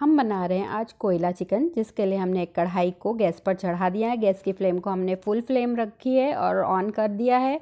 हम बना रहे हैं आज कोयला चिकन जिसके लिए हमने एक कढ़ाई को गैस पर चढ़ा दिया है गैस की फ्लेम को हमने फुल फ्लेम रखी है और ऑन कर दिया है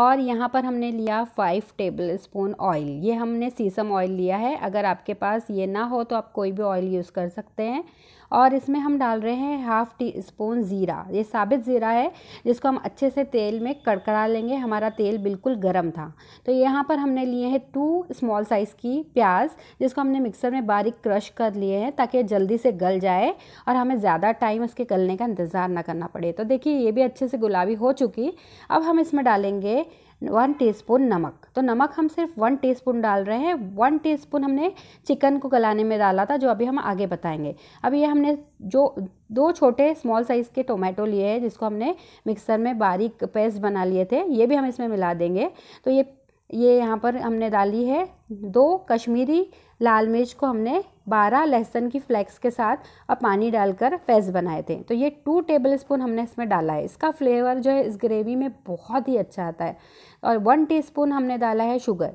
और यहाँ पर हमने लिया फाइव टेबल स्पून ऑयल ये हमने सीसम ऑयल लिया है अगर आपके पास ये ना हो तो आप कोई भी ऑयल यूज़ कर सकते हैं और इसमें हम डाल रहे हैं हाफ़ टी स्पून ज़ीरा ये साबित ज़ीरा है जिसको हम अच्छे से तेल में कड़कड़ा लेंगे हमारा तेल बिल्कुल गर्म था तो यहाँ पर हमने लिए हैं टू स्मॉल साइज़ की प्याज जिसको हमने मिक्सर में बारीक क्रश कर लिए हैं ताकि जल्दी से गल जाए और हमें ज़्यादा टाइम उसके गलने का इंतज़ार ना करना पड़े तो देखिए ये भी अच्छे से गुलाबी हो चुकी अब हम इसमें डालेंगे वन टीस्पून नमक तो नमक हम सिर्फ वन टीस्पून डाल रहे हैं वन टीस्पून हमने चिकन को गलाने में डाला था जो अभी हम आगे बताएंगे अब ये हमने जो दो छोटे स्मॉल साइज़ के टोमेटो लिए हैं जिसको हमने मिक्सर में बारीक पेस्ट बना लिए थे ये भी हम इसमें मिला देंगे तो ये ये यहाँ पर हमने डाली है दो कश्मीरी लाल मिर्च को हमने बारह लहसुन की फ्लेक्स के साथ और पानी डालकर पेस्ट बनाए थे तो ये टू टेबल स्पून हमने इसमें डाला है इसका फ्लेवर जो है इस ग्रेवी में बहुत ही अच्छा आता है और वन टी हमने डाला है शुगर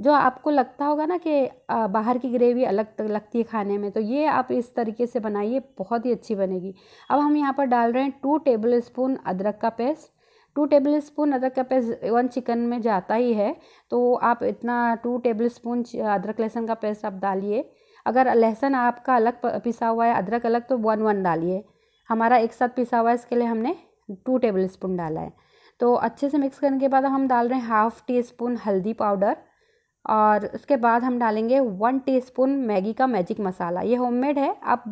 जो आपको लगता होगा ना कि बाहर की ग्रेवी अलग लगती है खाने में तो ये आप इस तरीके से बनाइए बहुत ही अच्छी बनेगी अब हम यहाँ पर डाल रहे हैं टू टेबल स्पून अदरक का पेस्ट टू टेबल स्पून अदरक का पेस्ट वन चिकन में जाता ही है तो आप इतना टू टेबल स्पून अदरक लहसुन का पेस्ट आप डालिए अगर लहसुन आपका अलग पिसा हुआ है अदरक अलग तो वन वन डालिए हमारा एक साथ पिसा हुआ है इसके लिए हमने टू टेबल स्पून डाला है तो अच्छे से मिक्स करने के बाद हम डाल रहे हैं हाफ़ टी स्पून हल्दी पाउडर और उसके बाद हम डालेंगे वन टीस्पून मैगी का मैजिक मसाला ये होममेड है आप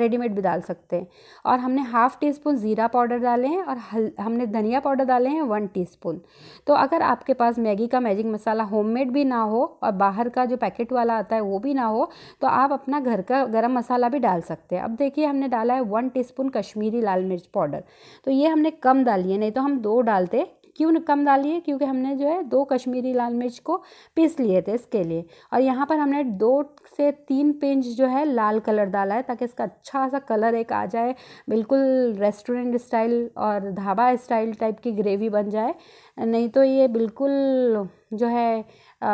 रेडीमेड भी डाल सकते हैं और हमने हाफ़ टी स्पून ज़ीरा पाउडर डाले हैं और हल हमने धनिया पाउडर डाले हैं वन टीस्पून तो अगर आपके पास मैगी का मैजिक मसाला होममेड भी ना हो और बाहर का जो पैकेट वाला आता है वो भी ना हो तो आप अपना घर का गर्म मसाला भी डाल सकते हैं अब देखिए हमने डाला है वन टी कश्मीरी लाल मिर्च पाउडर तो ये हमने कम डाली है नहीं तो हम दो डालते क्यों कम डाली है क्योंकि हमने जो है दो कश्मीरी लाल मिर्च को पीस लिए थे इसके लिए और यहाँ पर हमने दो से तीन पिंच जो है लाल कलर डाला है ताकि इसका अच्छा सा कलर एक आ जाए बिल्कुल रेस्टोरेंट स्टाइल और ढाबा स्टाइल टाइप की ग्रेवी बन जाए नहीं तो ये बिल्कुल जो है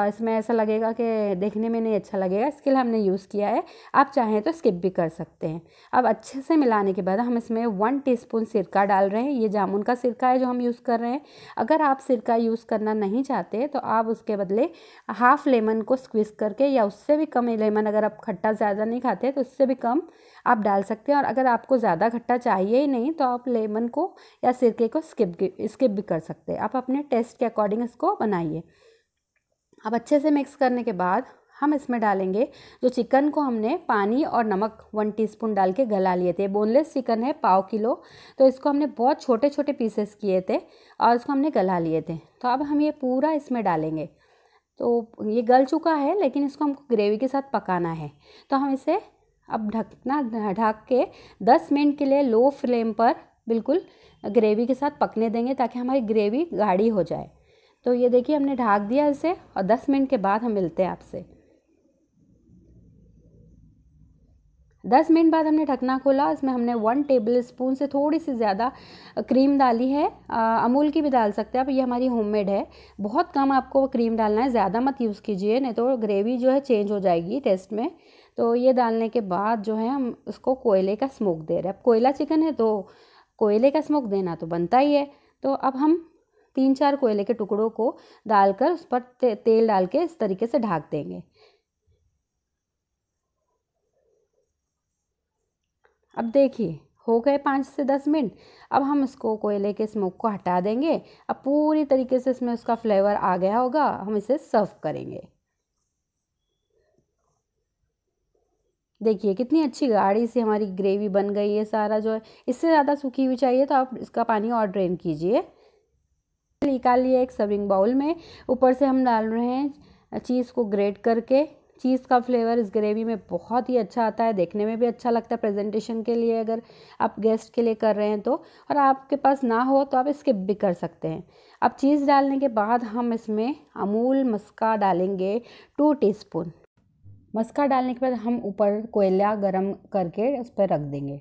इसमें ऐसा लगेगा कि देखने में नहीं अच्छा लगेगा इसके लिए हमने यूज़ किया है आप चाहें तो स्किप भी कर सकते हैं अब अच्छे से मिलाने के बाद हम इसमें वन टीस्पून सिरका डाल रहे हैं ये जामुन का सिरका है जो हम यूज़ कर रहे हैं अगर आप सिरका यूज़ करना नहीं चाहते तो आप उसके बदले हाफ़ लेमन को स्क्विज करके या उससे भी कम लेमन अगर आप खट्टा ज़्यादा नहीं खाते तो उससे भी कम आप डाल सकते हैं और अगर आपको ज़्यादा खट्टा चाहिए ही नहीं तो आप लेमन को या सिरके को स्किप स्किप भी कर सकते हैं आप अपने टेस्ट के अकॉर्डिंग इसको बनाइए अब अच्छे से मिक्स करने के बाद हम इसमें डालेंगे जो चिकन को हमने पानी और नमक वन टीस्पून डाल के गला लिए थे बोनलेस चिकन है पाव किलो तो इसको हमने बहुत छोटे छोटे पीसेस किए थे और इसको हमने गला लिए थे तो अब हम ये पूरा इसमें डालेंगे तो ये गल चुका है लेकिन इसको हमको ग्रेवी के साथ पकाना है तो हम इसे अब ढकना ढक के दस मिनट के लिए लो फ्लेम पर बिल्कुल ग्रेवी के साथ पकने देंगे ताकि हमारी ग्रेवी गाढ़ी हो जाए तो ये देखिए हमने ढाक दिया इसे और दस मिनट के बाद हम मिलते हैं आपसे दस मिनट बाद हमने ढकना खोला इसमें हमने वन टेबल स्पून से थोड़ी सी ज़्यादा क्रीम डाली है आ, अमूल की भी डाल सकते हैं आप ये हमारी होममेड है बहुत कम आपको क्रीम डालना है ज़्यादा मत यूज़ कीजिए नहीं तो ग्रेवी जो है चेंज हो जाएगी टेस्ट में तो ये डालने के बाद जो है हम उसको कोयले का स्मोक दे रहे हैं अब कोयला चिकन है तो कोयले का स्मोक देना तो बनता ही है तो अब हम तीन चार कोयले के टुकड़ों को डालकर उस पर ते, तेल डाल के इस तरीके से ढाक देंगे अब देखिए हो गए पाँच से दस मिनट अब हम इसको कोयले के स्मोक को हटा देंगे अब पूरी तरीके से इसमें उसका फ्लेवर आ गया होगा हम इसे सर्व करेंगे देखिए कितनी अच्छी गाढ़ी सी हमारी ग्रेवी बन गई है सारा जो है इससे ज़्यादा सूखी हुई चाहिए तो आप इसका पानी और ड्रेन कीजिए निकाल लिए एक सर्विंग बाउल में ऊपर से हम डाल रहे हैं चीज़ को ग्रेट करके चीज़ का फ्लेवर इस ग्रेवी में बहुत ही अच्छा आता है देखने में भी अच्छा लगता है प्रेजेंटेशन के लिए अगर आप गेस्ट के लिए कर रहे हैं तो और आपके पास ना हो तो आप स्किप भी कर सकते हैं अब चीज़ डालने के बाद हम इसमें अमूल मस्का डालेंगे टू टीस्पून मस्का डालने के बाद हम ऊपर कोयला गरम करके उस पर रख देंगे